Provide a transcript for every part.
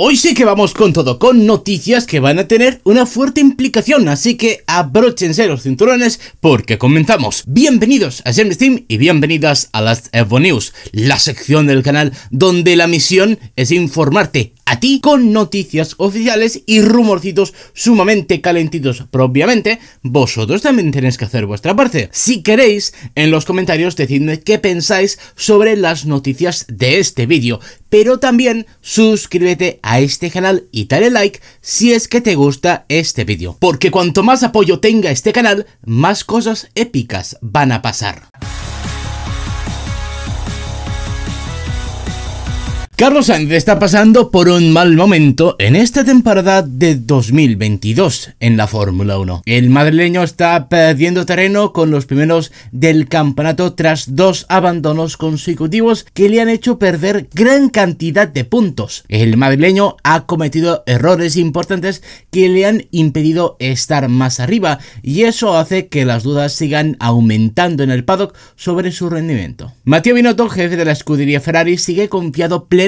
Hoy sí que vamos con todo, con noticias que van a tener una fuerte implicación, así que abróchense los cinturones porque comenzamos. Bienvenidos a James Team y bienvenidas a las Evo News, la sección del canal donde la misión es informarte a ti con noticias oficiales y rumorcitos sumamente calentitos. Propiamente, vosotros también tenéis que hacer vuestra parte. Si queréis, en los comentarios decidme qué pensáis sobre las noticias de este vídeo. Pero también suscríbete a este canal y dale like si es que te gusta este vídeo. Porque cuanto más apoyo tenga este canal, más cosas épicas van a pasar. Carlos Sainz está pasando por un mal momento en esta temporada de 2022 en la Fórmula 1. El madrileño está perdiendo terreno con los primeros del campeonato tras dos abandonos consecutivos que le han hecho perder gran cantidad de puntos. El madrileño ha cometido errores importantes que le han impedido estar más arriba y eso hace que las dudas sigan aumentando en el paddock sobre su rendimiento. Matías Binotto, jefe de la escudería Ferrari, sigue confiado plenamente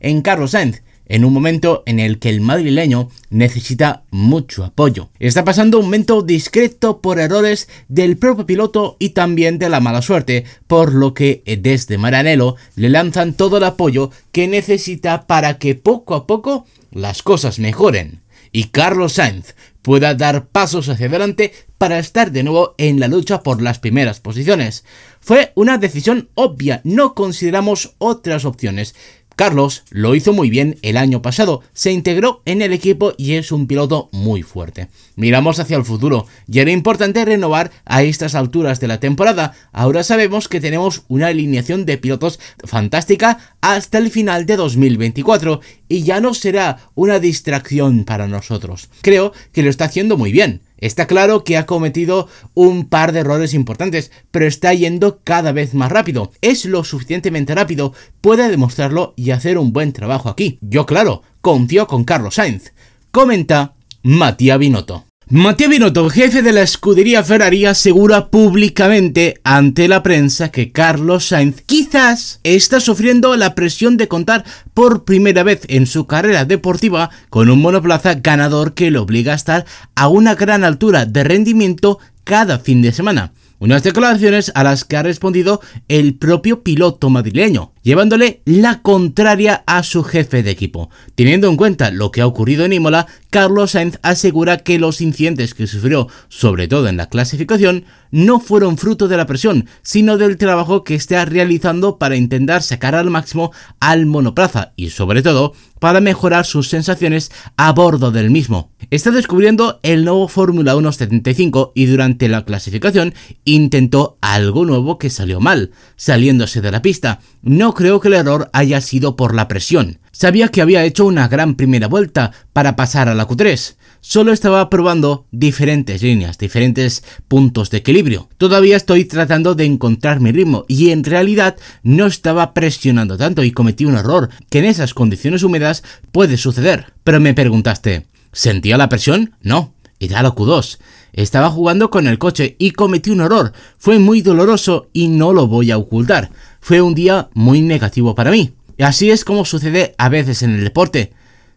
en Carlos Sainz en un momento en el que el madrileño necesita mucho apoyo. Está pasando un momento discreto por errores del propio piloto y también de la mala suerte, por lo que eh, desde Maranello le lanzan todo el apoyo que necesita para que poco a poco las cosas mejoren y Carlos Sainz pueda dar pasos hacia adelante para estar de nuevo en la lucha por las primeras posiciones. Fue una decisión obvia, no consideramos otras opciones, Carlos lo hizo muy bien el año pasado, se integró en el equipo y es un piloto muy fuerte. Miramos hacia el futuro y era importante renovar a estas alturas de la temporada. Ahora sabemos que tenemos una alineación de pilotos fantástica hasta el final de 2024 y ya no será una distracción para nosotros. Creo que lo está haciendo muy bien. Está claro que ha cometido un par de errores importantes, pero está yendo cada vez más rápido. Es lo suficientemente rápido, puede demostrarlo y hacer un buen trabajo aquí. Yo, claro, confío con Carlos Sainz. Comenta Matías Binotto. Matías Binotto, jefe de la escudería Ferrari, asegura públicamente ante la prensa que Carlos Sainz quizás está sufriendo la presión de contar por primera vez en su carrera deportiva con un monoplaza ganador que le obliga a estar a una gran altura de rendimiento cada fin de semana. Unas declaraciones a las que ha respondido el propio piloto madrileño, llevándole la contraria a su jefe de equipo. Teniendo en cuenta lo que ha ocurrido en Imola, Carlos Sainz asegura que los incidentes que sufrió, sobre todo en la clasificación, no fueron fruto de la presión, sino del trabajo que está realizando para intentar sacar al máximo al monoplaza y sobre todo para mejorar sus sensaciones a bordo del mismo. Está descubriendo el nuevo Fórmula 175 y durante la clasificación intentó algo nuevo que salió mal, saliéndose de la pista. No creo que el error haya sido por la presión. Sabía que había hecho una gran primera vuelta para pasar a la Q3, solo estaba probando diferentes líneas, diferentes puntos de equilibrio. Todavía estoy tratando de encontrar mi ritmo y en realidad no estaba presionando tanto y cometí un error que en esas condiciones húmedas puede suceder. Pero me preguntaste, ¿sentía la presión? No, era lo Q2. Estaba jugando con el coche y cometí un error. Fue muy doloroso y no lo voy a ocultar. Fue un día muy negativo para mí. Así es como sucede a veces en el deporte.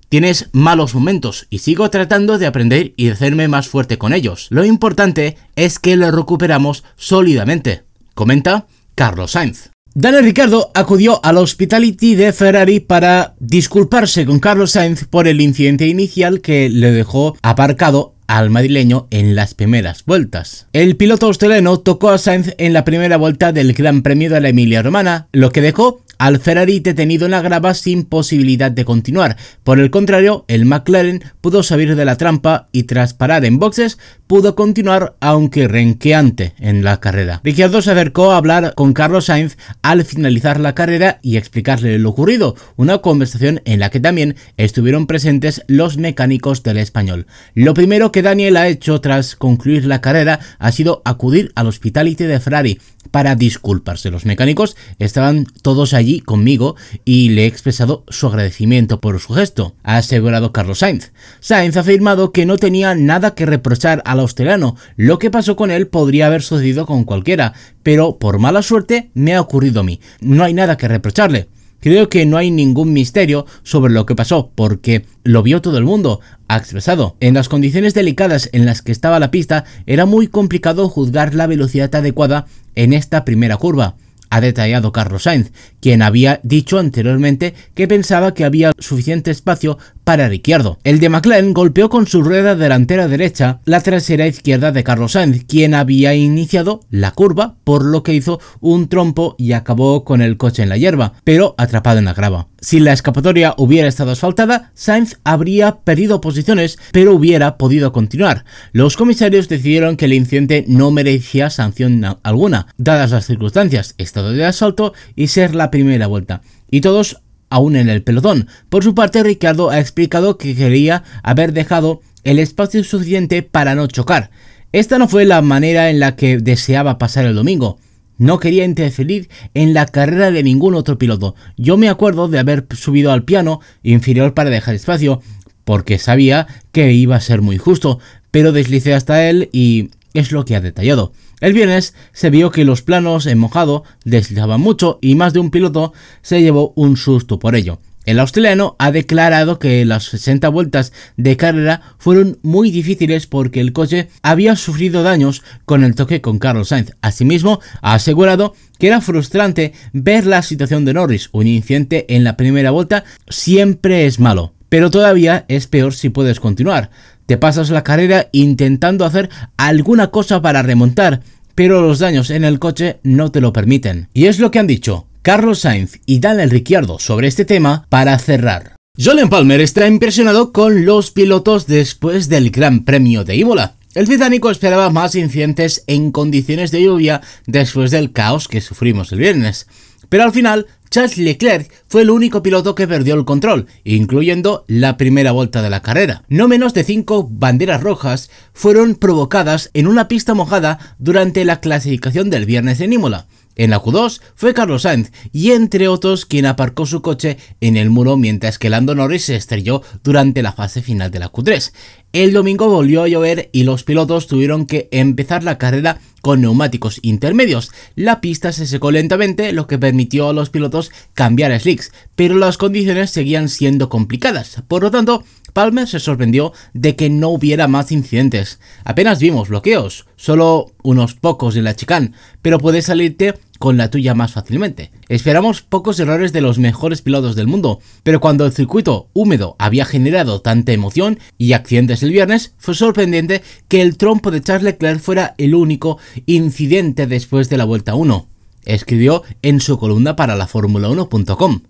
Tienes malos momentos y sigo tratando de aprender y hacerme más fuerte con ellos. Lo importante es que lo recuperamos sólidamente, comenta Carlos Sainz. Daniel Ricardo acudió al hospitality de Ferrari para disculparse con Carlos Sainz por el incidente inicial que le dejó aparcado al madrileño en las primeras vueltas. El piloto australiano tocó a Sainz en la primera vuelta del Gran Premio de la Emilia Romana, lo que dejó al Ferrari detenido en la grava sin posibilidad de continuar. Por el contrario, el McLaren pudo salir de la trampa y tras parar en boxes pudo continuar aunque renqueante en la carrera. Ricciardo se acercó a hablar con Carlos Sainz al finalizar la carrera y explicarle lo ocurrido, una conversación en la que también estuvieron presentes los mecánicos del español. Lo primero que Daniel ha hecho tras concluir la carrera ha sido acudir al Hospitality de Ferrari para disculparse. Los mecánicos estaban todos allí allí conmigo y le he expresado su agradecimiento por su gesto, ha asegurado Carlos Sainz. Sainz ha afirmado que no tenía nada que reprochar al australiano, lo que pasó con él podría haber sucedido con cualquiera, pero por mala suerte me ha ocurrido a mí, no hay nada que reprocharle. Creo que no hay ningún misterio sobre lo que pasó, porque lo vio todo el mundo, ha expresado. En las condiciones delicadas en las que estaba la pista, era muy complicado juzgar la velocidad adecuada en esta primera curva ha detallado Carlos Sainz, quien había dicho anteriormente que pensaba que había suficiente espacio para Ricciardo. El de McLaren golpeó con su rueda delantera derecha la trasera izquierda de Carlos Sainz, quien había iniciado la curva, por lo que hizo un trompo y acabó con el coche en la hierba, pero atrapado en la grava. Si la escapatoria hubiera estado asfaltada, Sainz habría perdido posiciones, pero hubiera podido continuar. Los comisarios decidieron que el incidente no merecía sanción alguna, dadas las circunstancias, estado de asalto y ser la primera vuelta. Y todos aún en el pelotón. Por su parte, Ricardo ha explicado que quería haber dejado el espacio suficiente para no chocar. Esta no fue la manera en la que deseaba pasar el domingo. No quería interferir en la carrera de ningún otro piloto. Yo me acuerdo de haber subido al piano inferior para dejar espacio, porque sabía que iba a ser muy justo, pero deslicé hasta él y es lo que ha detallado. El viernes se vio que los planos en mojado deslizaban mucho y más de un piloto se llevó un susto por ello. El australiano ha declarado que las 60 vueltas de carrera fueron muy difíciles porque el coche había sufrido daños con el toque con Carlos Sainz. Asimismo, ha asegurado que era frustrante ver la situación de Norris. Un incidente en la primera vuelta siempre es malo, pero todavía es peor si puedes continuar. Te pasas la carrera intentando hacer alguna cosa para remontar, pero los daños en el coche no te lo permiten. Y es lo que han dicho. Carlos Sainz y Daniel Ricciardo sobre este tema para cerrar. Jolien Palmer está impresionado con los pilotos después del Gran Premio de Imola. El británico esperaba más incidentes en condiciones de lluvia después del caos que sufrimos el viernes. Pero al final, Charles Leclerc fue el único piloto que perdió el control, incluyendo la primera vuelta de la carrera. No menos de cinco banderas rojas fueron provocadas en una pista mojada durante la clasificación del viernes en Imola. En la Q2 fue Carlos Sainz y entre otros quien aparcó su coche en el muro mientras que Lando Norris se estrelló durante la fase final de la Q3. El domingo volvió a llover y los pilotos tuvieron que empezar la carrera con neumáticos intermedios. La pista se secó lentamente, lo que permitió a los pilotos cambiar a slicks, pero las condiciones seguían siendo complicadas. Por lo tanto, Palmer se sorprendió de que no hubiera más incidentes. Apenas vimos bloqueos, solo unos pocos en la chicane, pero puedes salirte con la tuya más fácilmente. Esperamos pocos errores de los mejores pilotos del mundo, pero cuando el circuito húmedo había generado tanta emoción y accidentes el viernes, fue sorprendente que el trompo de Charles Leclerc fuera el único incidente después de la vuelta 1. Escribió en su columna para la Fórmula 1.com.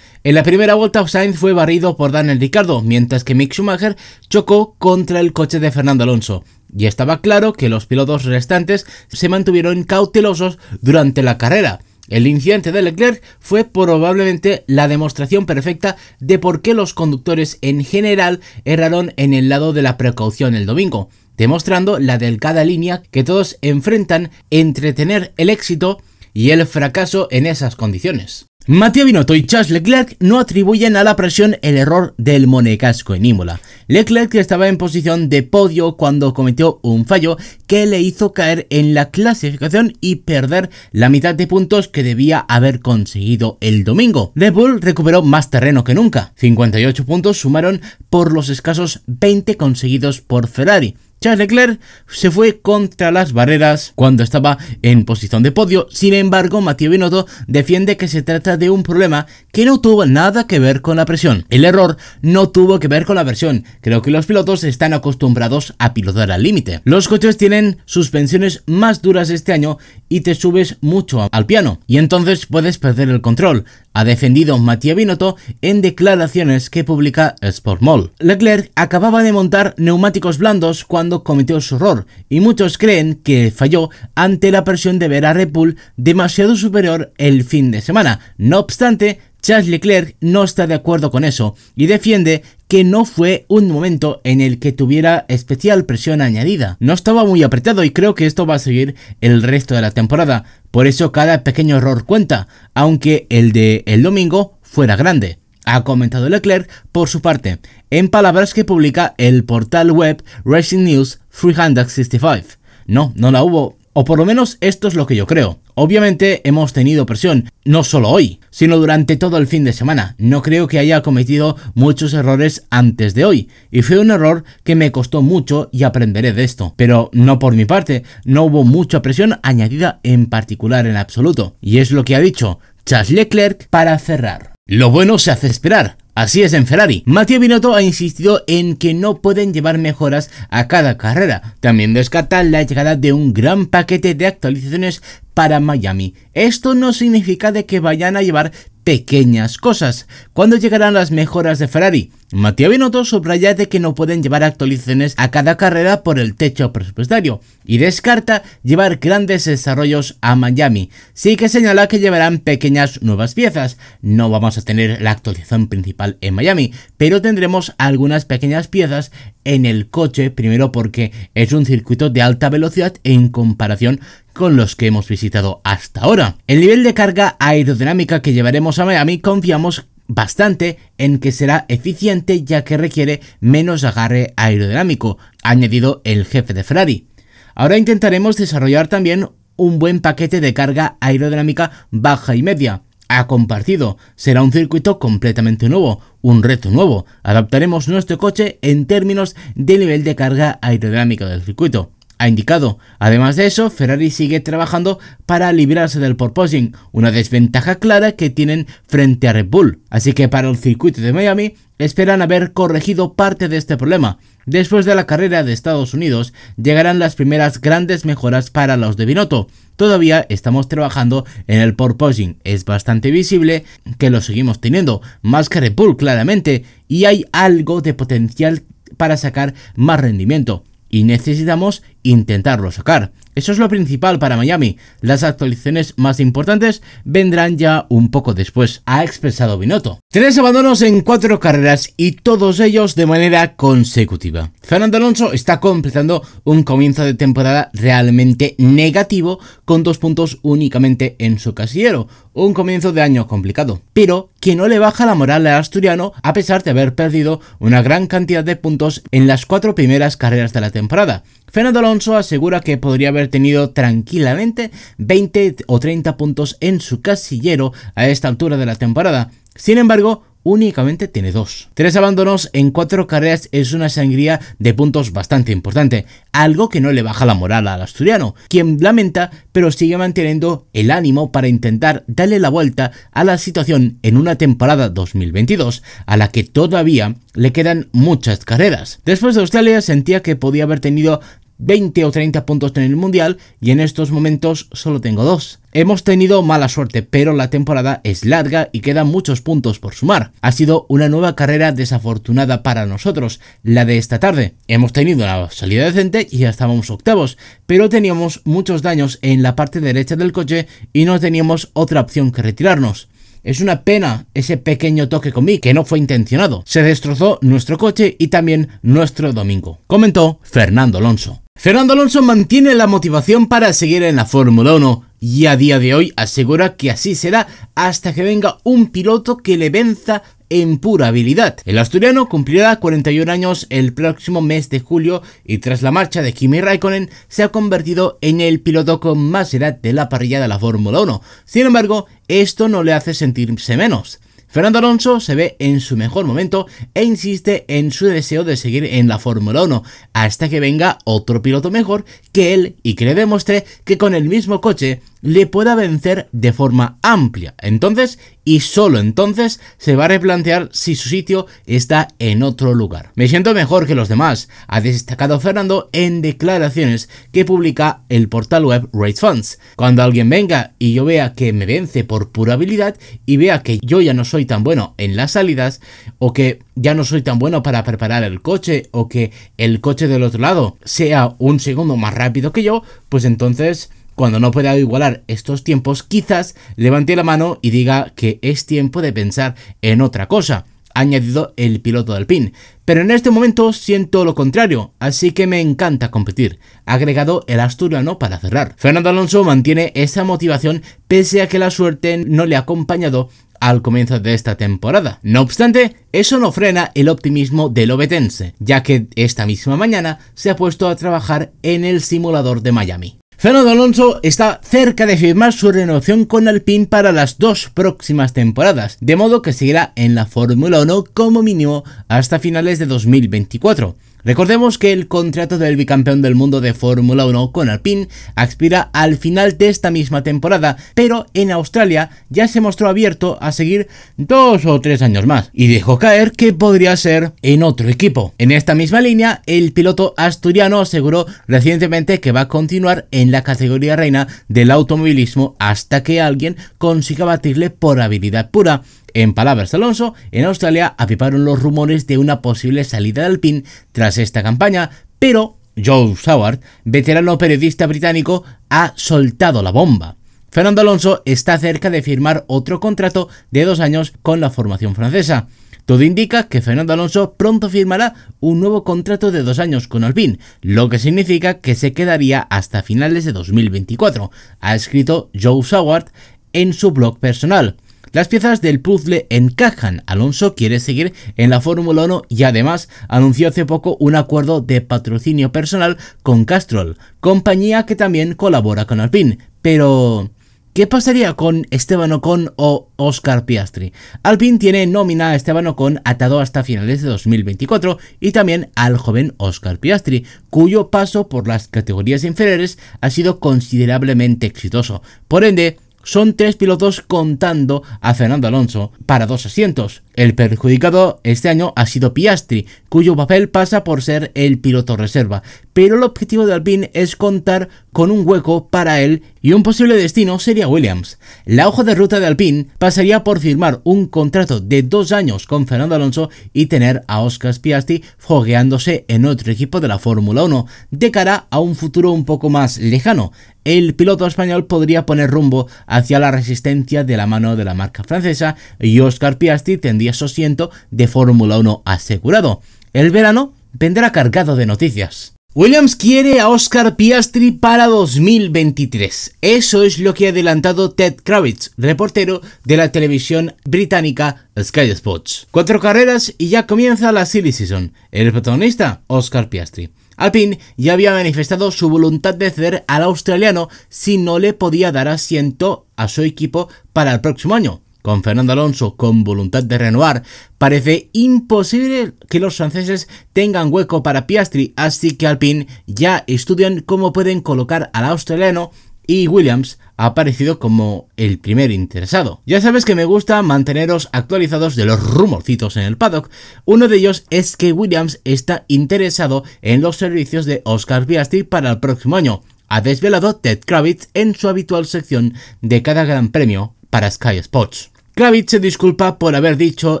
En la primera vuelta, Sainz fue barrido por Daniel Ricardo, mientras que Mick Schumacher chocó contra el coche de Fernando Alonso. Y estaba claro que los pilotos restantes se mantuvieron cautelosos durante la carrera. El incidente de Leclerc fue probablemente la demostración perfecta de por qué los conductores en general erraron en el lado de la precaución el domingo, demostrando la delgada línea que todos enfrentan entre tener el éxito y el fracaso en esas condiciones. Matteo Binotto y Charles Leclerc no atribuyen a la presión el error del monecasco en Imola. Leclerc estaba en posición de podio cuando cometió un fallo que le hizo caer en la clasificación y perder la mitad de puntos que debía haber conseguido el domingo. Red Bull recuperó más terreno que nunca. 58 puntos sumaron por los escasos 20 conseguidos por Ferrari. Charles Leclerc se fue contra las barreras cuando estaba en posición de podio. Sin embargo, Mathieu Binotto defiende que se trata de un problema que no tuvo nada que ver con la presión. El error no tuvo que ver con la presión. Creo que los pilotos están acostumbrados a pilotar al límite. Los coches tienen suspensiones más duras este año y te subes mucho al piano y entonces puedes perder el control, ha defendido Mattia Binotto en declaraciones que publica Sport Mall. Leclerc acababa de montar neumáticos blandos cuando cometió su error y muchos creen que falló ante la presión de ver a Red Bull demasiado superior el fin de semana. No obstante, Charles Leclerc no está de acuerdo con eso y defiende que no fue un momento en el que tuviera especial presión añadida. No estaba muy apretado y creo que esto va a seguir el resto de la temporada. Por eso cada pequeño error cuenta, aunque el de el domingo fuera grande ha comentado Leclerc por su parte, en palabras que publica el portal web Racing News 365. No, no la hubo, o por lo menos esto es lo que yo creo. Obviamente hemos tenido presión, no solo hoy, sino durante todo el fin de semana. No creo que haya cometido muchos errores antes de hoy, y fue un error que me costó mucho y aprenderé de esto. Pero no por mi parte, no hubo mucha presión añadida en particular en absoluto. Y es lo que ha dicho Charles Leclerc para cerrar. Lo bueno se hace esperar. Así es en Ferrari. Mathieu Binotto ha insistido en que no pueden llevar mejoras a cada carrera. También descarta la llegada de un gran paquete de actualizaciones para Miami. Esto no significa de que vayan a llevar pequeñas cosas. ¿Cuándo llegarán las mejoras de Ferrari? Matías Binotto subraya de que no pueden llevar actualizaciones a cada carrera por el techo presupuestario y descarta llevar grandes desarrollos a Miami. Sí que señala que llevarán pequeñas nuevas piezas. No vamos a tener la actualización principal en Miami, pero tendremos algunas pequeñas piezas en el coche, primero porque es un circuito de alta velocidad en comparación con los que hemos visitado hasta ahora. El nivel de carga aerodinámica que llevaremos a Miami confiamos bastante en que será eficiente ya que requiere menos agarre aerodinámico, ha añadido el jefe de Ferrari. Ahora intentaremos desarrollar también un buen paquete de carga aerodinámica baja y media. Ha compartido, será un circuito completamente nuevo, un reto nuevo. Adaptaremos nuestro coche en términos de nivel de carga aerodinámica del circuito ha indicado. Además de eso, Ferrari sigue trabajando para librarse del porpoising, una desventaja clara que tienen frente a Red Bull. Así que para el circuito de Miami esperan haber corregido parte de este problema. Después de la carrera de Estados Unidos llegarán las primeras grandes mejoras para los de Binotto. Todavía estamos trabajando en el porpoising, es bastante visible que lo seguimos teniendo, más que Red Bull claramente, y hay algo de potencial para sacar más rendimiento y necesitamos intentarlo sacar. Eso es lo principal para Miami. Las actualizaciones más importantes vendrán ya un poco después, ha expresado Binotto. Tres abandonos en cuatro carreras y todos ellos de manera consecutiva. Fernando Alonso está completando un comienzo de temporada realmente negativo con dos puntos únicamente en su casillero. Un comienzo de año complicado, pero que no le baja la moral al asturiano a pesar de haber perdido una gran cantidad de puntos en las cuatro primeras carreras de la temporada. Fernando Alonso asegura que podría haber tenido tranquilamente 20 o 30 puntos en su casillero a esta altura de la temporada. Sin embargo, únicamente tiene dos. Tres abandonos en cuatro carreras es una sangría de puntos bastante importante, algo que no le baja la moral al asturiano, quien lamenta pero sigue manteniendo el ánimo para intentar darle la vuelta a la situación en una temporada 2022 a la que todavía le quedan muchas carreras. Después de Australia sentía que podía haber tenido 20 o 30 puntos en el Mundial y en estos momentos solo tengo dos. Hemos tenido mala suerte, pero la temporada es larga y quedan muchos puntos por sumar. Ha sido una nueva carrera desafortunada para nosotros, la de esta tarde. Hemos tenido una salida decente y ya estábamos octavos, pero teníamos muchos daños en la parte derecha del coche y no teníamos otra opción que retirarnos. Es una pena ese pequeño toque con mí que no fue intencionado. Se destrozó nuestro coche y también nuestro domingo, comentó Fernando Alonso. Fernando Alonso mantiene la motivación para seguir en la Fórmula 1 y a día de hoy asegura que así será hasta que venga un piloto que le venza en pura habilidad. El asturiano cumplirá 41 años el próximo mes de julio y tras la marcha de Kimi Raikkonen se ha convertido en el piloto con más edad de la parrilla de la Fórmula 1. Sin embargo, esto no le hace sentirse menos. Fernando Alonso se ve en su mejor momento e insiste en su deseo de seguir en la Fórmula 1 hasta que venga otro piloto mejor que él y que le demuestre que con el mismo coche le pueda vencer de forma amplia. Entonces, y solo entonces, se va a replantear si su sitio está en otro lugar. Me siento mejor que los demás, ha destacado Fernando en declaraciones que publica el portal web RaidFunds. Cuando alguien venga y yo vea que me vence por pura habilidad y vea que yo ya no soy tan bueno en las salidas o que ya no soy tan bueno para preparar el coche o que el coche del otro lado sea un segundo más rápido que yo, pues entonces cuando no pueda igualar estos tiempos, quizás levante la mano y diga que es tiempo de pensar en otra cosa, ha añadido el piloto del PIN. Pero en este momento siento lo contrario, así que me encanta competir, ha agregado el asturiano para cerrar. Fernando Alonso mantiene esa motivación pese a que la suerte no le ha acompañado al comienzo de esta temporada. No obstante, eso no frena el optimismo del obetense, ya que esta misma mañana se ha puesto a trabajar en el simulador de Miami. Fernando Alonso está cerca de firmar su renovación con Alpine para las dos próximas temporadas, de modo que seguirá en la Fórmula 1 como mínimo hasta finales de 2024. Recordemos que el contrato del bicampeón del mundo de Fórmula 1 con Alpine expira al final de esta misma temporada, pero en Australia ya se mostró abierto a seguir dos o tres años más y dejó caer que podría ser en otro equipo. En esta misma línea, el piloto asturiano aseguró recientemente que va a continuar en la categoría reina del automovilismo hasta que alguien consiga batirle por habilidad pura. En palabras de Alonso, en Australia apiparon los rumores de una posible salida de Alpine tras esta campaña, pero Joe Saward, veterano periodista británico, ha soltado la bomba. Fernando Alonso está cerca de firmar otro contrato de dos años con la formación francesa. Todo indica que Fernando Alonso pronto firmará un nuevo contrato de dos años con Alpine, lo que significa que se quedaría hasta finales de 2024, ha escrito Joe Saward en su blog personal. Las piezas del puzzle encajan. Alonso quiere seguir en la Fórmula 1 y además anunció hace poco un acuerdo de patrocinio personal con Castrol, compañía que también colabora con Alpine. Pero... ¿Qué pasaría con Esteban Ocon o Oscar Piastri? Alpine tiene nómina a Esteban Ocon atado hasta finales de 2024 y también al joven Oscar Piastri, cuyo paso por las categorías inferiores ha sido considerablemente exitoso. Por ende, son tres pilotos contando a Fernando Alonso para dos asientos. El perjudicado este año ha sido Piastri, cuyo papel pasa por ser el piloto reserva, pero el objetivo de Alpine es contar con un hueco para él y un posible destino sería Williams. La hoja de ruta de Alpine pasaría por firmar un contrato de dos años con Fernando Alonso y tener a Oscar Piasti fogueándose en otro equipo de la Fórmula 1 de cara a un futuro un poco más lejano. El piloto español podría poner rumbo hacia la resistencia de la mano de la marca francesa y Oscar Piasti tendría su asiento de Fórmula 1 asegurado. El verano vendrá cargado de noticias. Williams quiere a Oscar Piastri para 2023. Eso es lo que ha adelantado Ted Kravitz, reportero de la televisión británica Sky Sports. Cuatro carreras y ya comienza la silly season. El protagonista, Oscar Piastri. Alpine ya había manifestado su voluntad de ceder al australiano si no le podía dar asiento a su equipo para el próximo año. Con Fernando Alonso con voluntad de renovar, parece imposible que los franceses tengan hueco para Piastri, así que Alpine ya estudian cómo pueden colocar al australiano y Williams ha aparecido como el primer interesado. Ya sabes que me gusta manteneros actualizados de los rumorcitos en el paddock. Uno de ellos es que Williams está interesado en los servicios de Oscar Piastri para el próximo año. Ha desvelado Ted Kravitz en su habitual sección de cada gran premio para Sky Sports. Kravitz se disculpa por haber dicho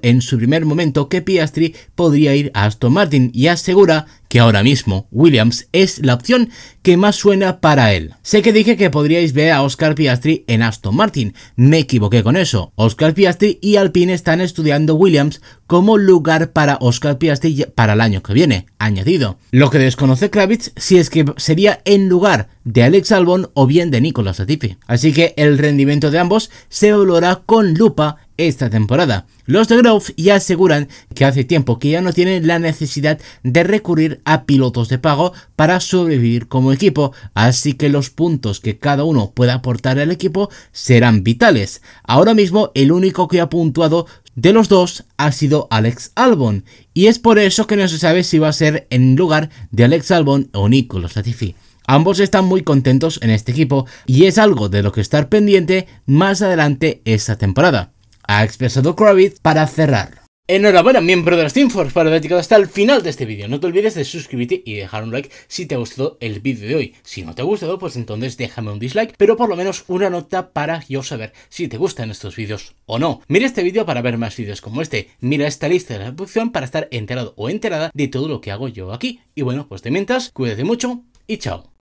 en su primer momento que Piastri podría ir a Aston Martin y asegura que ahora mismo Williams es la opción que más suena para él. Sé que dije que podríais ver a Oscar Piastri en Aston Martin, me equivoqué con eso. Oscar Piastri y Alpine están estudiando Williams como lugar para Oscar Piastri para el año que viene, añadido. Lo que desconoce Kravitz si es que sería en lugar de Alex Albon o bien de Nicolas Latifi. Así que el rendimiento de ambos se valorará con lupa esta temporada. Los de Grove ya aseguran que hace tiempo que ya no tienen la necesidad de recurrir a pilotos de pago para sobrevivir como equipo, así que los puntos que cada uno pueda aportar al equipo serán vitales. Ahora mismo el único que ha puntuado de los dos ha sido Alex Albon, y es por eso que no se sabe si va a ser en lugar de Alex Albon o Nicolas Latifi. Ambos están muy contentos en este equipo y es algo de lo que estar pendiente más adelante esta temporada ha expresado Kravitz para cerrar. Enhorabuena miembro de las Team Force por haber llegado hasta el final de este vídeo. No te olvides de suscribirte y dejar un like si te ha gustado el vídeo de hoy. Si no te ha gustado, pues entonces déjame un dislike, pero por lo menos una nota para yo saber si te gustan estos vídeos o no. Mira este vídeo para ver más vídeos como este. Mira esta lista de la producción para estar enterado o enterada de todo lo que hago yo aquí. Y bueno, pues de mientras cuídate mucho y chao.